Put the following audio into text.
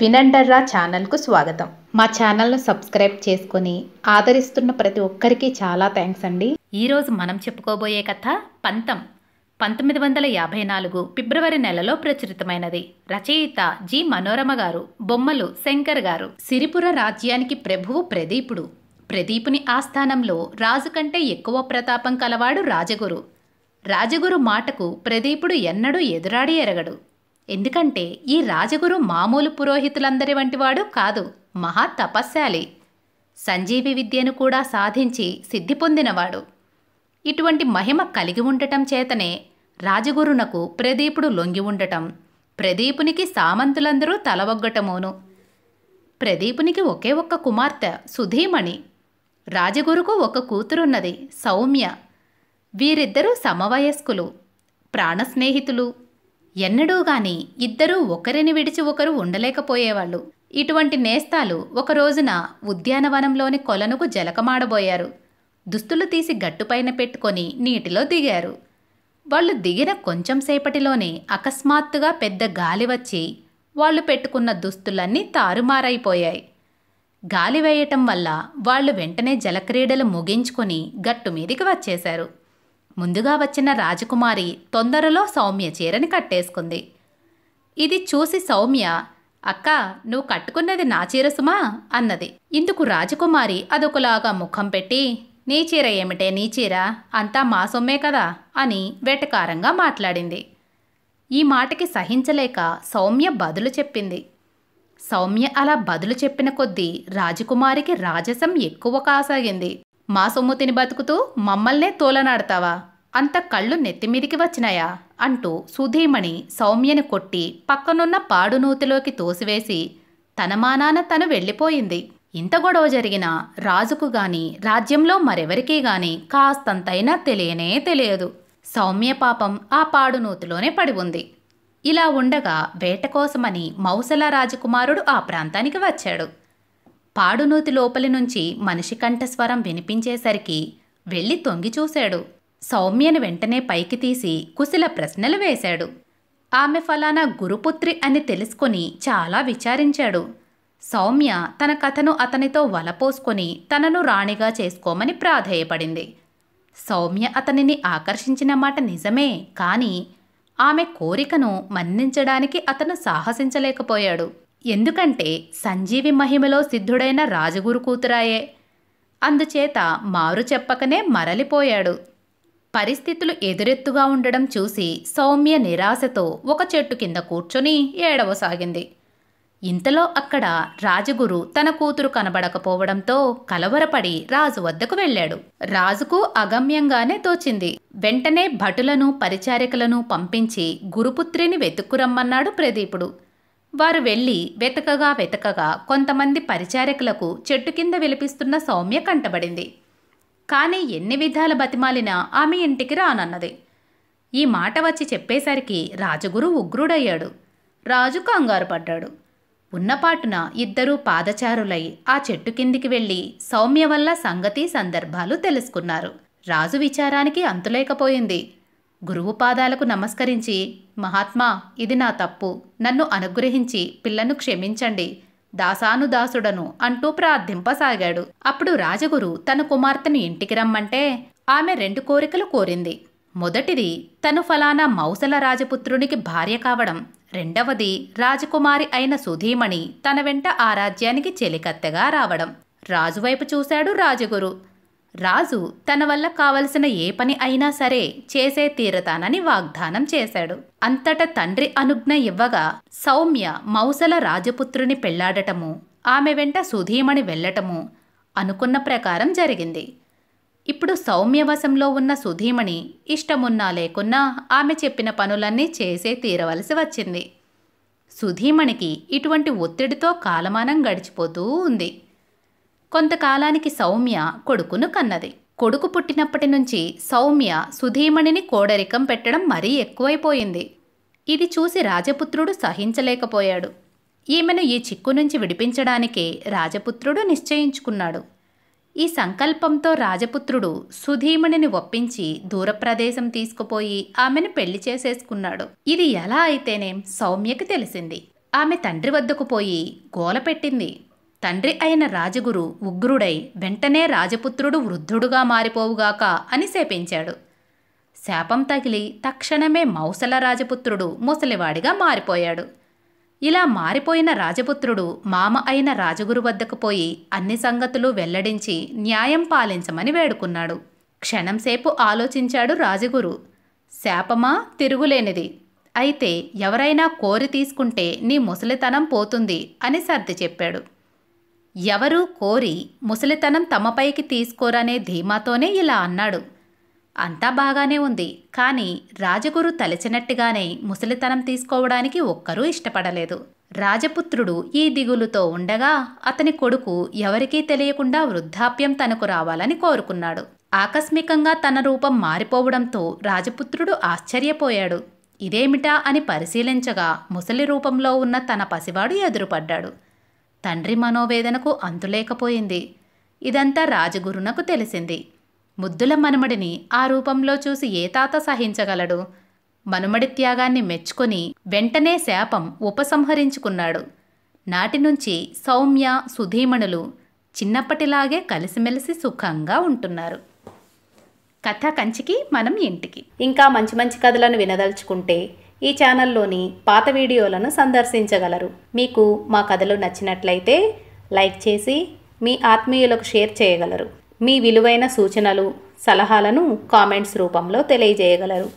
వినండర్రా ఛానల్కు స్వాగతం మా ఛానల్ను సబ్స్క్రైబ్ చేసుకుని ఆదరిస్తున్న ప్రతి ఒక్కరికి చాలా థ్యాంక్స్ అండి ఈరోజు మనం చెప్పుకోబోయే కథ పంతం పంతొమ్మిది వందల యాభై నాలుగు ఫిబ్రవరి నెలలో ప్రచురితమైనది రచయిత జి మనోరమ గారు బొమ్మలు శంకర్ గారు సిరిపుర రాజ్యానికి ప్రభువు ప్రదీపుడు ప్రదీపుని ఆస్థానంలో రాజు కంటే ఎక్కువ ప్రతాపం కలవాడు రాజగురు రాజగురు మాటకు ప్రదీపుడు ఎన్నడూ ఎదురాడి ఎరగడు ఎందుకంటే ఈ రాజగురు మామూలు పురోహితులందరి వంటివాడు కాదు మహా తపస్శాలి సంజీవి విద్యను కూడా సాధించి సిద్ధి పొందినవాడు ఇటువంటి మహిమ కలిగి ఉండటం చేతనే రాజగురునకు ప్రదీపుడు లొంగి ఉండటం ప్రదీపునికి సామంతులందరూ తలవొగ్గటమోను ప్రదీపునికి ఒకే ఒక్క కుమార్తె సుధీమణి రాజగురుకు ఒక కూతురున్నది సౌమ్య వీరిద్దరూ సమవయస్కులు ప్రాణ స్నేహితులు ఎన్నడూ గాని ఇద్దరూ ఒకరిని విడిచి ఒకరు ఉండలేకపోయేవాళ్ళు ఇటువంటి నేస్తాలు ఒక రోజున ఉద్యానవనంలోని కొలనుకు జలకమాడబోయారు దుస్తులు తీసి గట్టుపైన పెట్టుకొని నీటిలో దిగారు వాళ్ళు దిగిన కొంచెం సేపటిలోనే అకస్మాత్తుగా పెద్ద గాలి వచ్చి వాళ్ళు పెట్టుకున్న దుస్తులన్నీ తారుమారైపోయాయి గాలి వేయటం వల్ల వాళ్ళు వెంటనే జలక్రీడలు ముగించుకొని గట్టు మీదికి వచ్చేశారు ముందుగా వచ్చిన రాజకుమారి తొందరలో సౌమ్య చీరని కట్టేసుకుంది ఇది చూసి సౌమ్య అక్క నువ్వు కట్టుకున్నది నా చీర సుమా అన్నది ఇందుకు రాజకుమారి అదొకలాగా ముఖం పెట్టి నీ చీర ఏమిటే నీ చీర అంతా మా సొమ్మే కదా అని వెటకారంగా మాట్లాడింది ఈ మాటకి సహించలేక సౌమ్య బదులు చెప్పింది సౌమ్య అలా బదులు చెప్పిన కొద్దీ రాజకుమారికి రాజసం ఎక్కువ కాసాగింది మా సొమ్ము తిని బతుకుతూ మమ్మల్నే తోలనాడతావా అంత కళ్ళు నెత్తిమీదికి వచ్చినాయా అంటూ సుధీమణి సౌమ్యని కొట్టి పక్కనున్న పాడునూతిలోకి తోసివేసి తన మానాన తను వెళ్ళిపోయింది ఇంత గొడవ జరిగినా రాజుకు గాని రాజ్యంలో మరెవరికీ గాని కాస్తంతైనా తెలియనే తెలియదు సౌమ్య పాపం ఆ పాడునూతిలోనే పడి ఉంది ఇలా ఉండగా వేట కోసమని మౌసల రాజకుమారుడు ఆ ప్రాంతానికి వచ్చాడు పాడునూతి లోపలి నుంచి మనిషి కంఠస్వరం వినిపించేసరికి వెళ్ళి తొంగి చూశాడు సౌమ్యను వెంటనే పైకి తీసి కుశల ప్రశ్నలు వేశాడు ఆమె ఫలానా గురుపుత్రి అని తెలుసుకొని చాలా విచారించాడు సౌమ్య తన కథను అతనితో వలపోసుకొని తనను రాణిగా చేసుకోమని ప్రాధేయపడింది సౌమ్య అతనిని ఆకర్షించిన మాట నిజమే కానీ ఆమె కోరికను మన్నించడానికి అతను సాహసించలేకపోయాడు ఎందుకంటే సంజీవి మహిమలో సిద్ధుడైన రాజగురు కూతురాయే అందుచేత మారు చెప్పకనే మరలిపోయాడు పరిస్థితులు ఎదురెత్తుగా ఉండడం చూసి సౌమ్య నిరాశతో ఒక చెట్టు కింద కూర్చొని ఏడవసాగింది ఇంతలో అక్కడ రాజుగురు తన కూతురు కనబడకపోవడంతో కలవరపడి రాజు వద్దకు వెళ్ళాడు రాజుకు అగమ్యంగానే తోచింది వెంటనే భటులను పరిచారికలను పంపించి గురుపుత్రిని వెతుక్కురమ్మన్నాడు ప్రదీపుడు వారు వెళ్ళి వెతకగా వెతకగా కొంతమంది పరిచారకులకు చెట్టు కింద విలపిస్తున్న సౌమ్య కంటబడింది కానీ ఎన్ని విధాల బతిమాలినా ఆమె ఇంటికి రానన్నది ఈ మాట వచ్చి చెప్పేసరికి రాజుగురు ఉగ్రుడయ్యాడు రాజు కంగారు పడ్డాడు ఉన్నపాటున ఇద్దరూ పాదచారులై ఆ చెట్టు కిందికి వెళ్ళి సౌమ్య వల్ల సంగతి సందర్భాలు తెలుసుకున్నారు రాజు విచారానికి అంతులేకపోయింది గురువు పాదాలకు నమస్కరించి మహాత్మా ఇది నా తప్పు నన్ను అనుగ్రహించి పిల్లను క్షమించండి దాసానుదాసుడను అంటూ ప్రార్థింపసాగాడు అప్పుడు రాజగురు తన కుమార్తెను ఇంటికి రమ్మంటే ఆమె రెండు కోరికలు కోరింది మొదటిది తను ఫలానా మౌసల రాజపుత్రునికి భార్య కావడం రెండవది రాజకుమారి అయిన సుధీమణి తన వెంట ఆ రాజ్యానికి చెలికత్తెగా రావడం రాజువైపు చూశాడు రాజగురు రాజు తన వల్ల కావలసిన ఏ పని అయినా సరే చేసే తీరతానని వాగ్దానం చేశాడు అంతట తండ్రి అనుజ్ఞ ఇవ్వగా సౌమ్య మౌసల రాజపుత్రుని పెళ్లాడటము ఆమె వెంట సుధీమణి వెళ్ళటము అనుకున్న ప్రకారం జరిగింది ఇప్పుడు సౌమ్యవశంలో ఉన్న సుధీమణి ఇష్టమున్నా లేకున్నా ఆమె చెప్పిన పనులన్నీ చేసే తీరవలసి వచ్చింది సుధీమణికి ఇటువంటి ఒత్తిడితో కాలమానం గడిచిపోతూ ఉంది కొంతకాలానికి సౌమ్య కొడుకును కన్నది కొడుకు పుట్టినప్పటి నుంచి సౌమ్య సుధీమణిని కోడరికం పెట్టడం మరీ ఎక్కువైపోయింది ఇది చూసి రాజపుత్రుడు సహించలేకపోయాడు ఈమెను ఈ చిక్కు నుంచి విడిపించడానికే రాజపుత్రుడు నిశ్చయించుకున్నాడు ఈ సంకల్పంతో రాజపుత్రుడు సుధీమణిని ఒప్పించి దూరప్రదేశం తీసుకుపోయి ఆమెను పెళ్లి చేసేసుకున్నాడు ఇది ఎలా అయితేనేం సౌమ్యకి తెలిసింది ఆమె తండ్రి వద్దకు పోయి గోల పెట్టింది తండ్రి అయిన రాజగురు ఉగ్రుడై వెంటనే రాజపుత్రుడు వృద్ధుడుగా మారిపోవుగాక అని శపించాడు శాపం తగిలి తక్షణమే మౌసల రాజపుత్రుడు ముసలివాడిగా మారిపోయాడు ఇలా మారిపోయిన రాజపుత్రుడు మామ అయిన రాజగురు వద్దకు పోయి అన్ని సంగతులు వెల్లడించి న్యాయం పాలించమని వేడుకున్నాడు క్షణంసేపు ఆలోచించాడు రాజగురు శాపమా తిరుగులేనిది అయితే ఎవరైనా కోరి తీసుకుంటే నీ ముసలితనం పోతుంది అని సర్ది చెప్పాడు ఎవరూ కోరి ముసలితనం తమపైకి తీసుకోరనే ధీమాతోనే ఇలా అన్నాడు అంతా బాగానే ఉంది కానీ రాజగురు తలచినట్టుగానే ముసలితనం తీసుకోవడానికి ఒక్కరూ ఇష్టపడలేదు రాజపుత్రుడు ఈ దిగులుతో ఉండగా అతని కొడుకు ఎవరికీ తెలియకుండా వృద్ధాప్యం తనకు రావాలని కోరుకున్నాడు ఆకస్మికంగా తన రూపం మారిపోవడంతో రాజపుత్రుడు ఆశ్చర్యపోయాడు ఇదేమిటా అని పరిశీలించగా ముసలి రూపంలో ఉన్న తన పసివాడు ఎదురుపడ్డాడు తండ్రి మనోవేదనకు అంతులేకపోయింది ఇదంతా రాజగురునకు తెలిసింది ముద్దుల మనుమడిని ఆ రూపంలో చూసి ఏ తాత సహించగలడు మనుమడి త్యాగాన్ని మెచ్చుకొని వెంటనే శాపం ఉపసంహరించుకున్నాడు నాటి నుంచి సౌమ్య సుధీమణులు చిన్నప్పటిలాగే కలిసిమెలిసి సుఖంగా ఉంటున్నారు కథ కంచికి మనం ఇంటికి ఇంకా మంచి మంచి కథలను వినదలుచుకుంటే ఈ ఛానల్లోని పాత వీడియోలను సందర్శించగలరు మీకు మా కథలు నచ్చినట్లయితే లైక్ చేసి మీ ఆత్మీయులకు షేర్ చేయగలరు మీ విలువైన సూచనలు సలహాలను కామెంట్స్ రూపంలో తెలియజేయగలరు